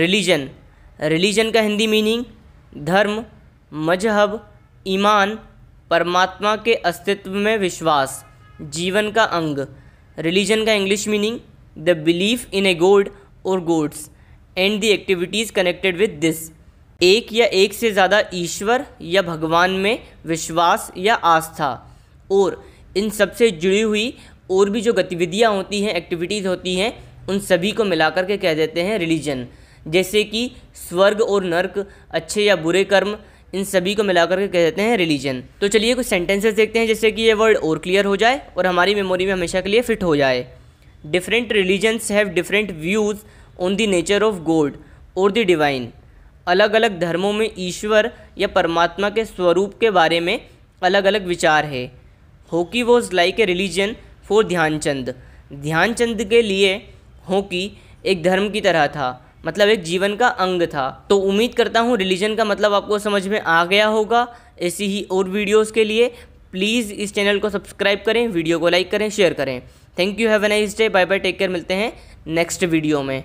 religion religion का Hindi meaning धर्म मजहब ईमान परमात्मा के अस्तित्व में विश्वास जीवन का अंग रिलीजन का English meaning the belief in a god और gods and the activities connected with this एक या एक से ज़्यादा ईश्वर या भगवान में विश्वास या आस्था और इन सब से जुड़ी हुई और भी जो गतिविधियाँ होती हैं एक्टिविटीज़ होती हैं उन सभी को मिलाकर के कह देते हैं रिलीजन जैसे कि स्वर्ग और नर्क अच्छे या बुरे कर्म इन सभी को मिलाकर के कह देते हैं रिलीजन तो चलिए कुछ सेंटेंसेस देखते हैं जैसे कि ये वर्ड और क्लियर हो जाए और हमारी मेमोरी में हमेशा के लिए फिट हो जाए different religions have different views on the nature of god और द डिवाइन अलग अलग धर्मों में ईश्वर या परमात्मा के स्वरूप के बारे में अलग अलग विचार है hockey was like a religion for Dhyanchand Dhyanchand के लिए हॉकी एक धर्म की तरह था मतलब एक जीवन का अंग था तो उम्मीद करता हूँ रिलीजन का मतलब आपको समझ में आ गया होगा ऐसी ही और वीडियोस के लिए प्लीज़ इस चैनल को सब्सक्राइब करें वीडियो को लाइक करें शेयर करें thank you have a nice day bye bye take care मिलते हैं नेक्स्ट वीडियो में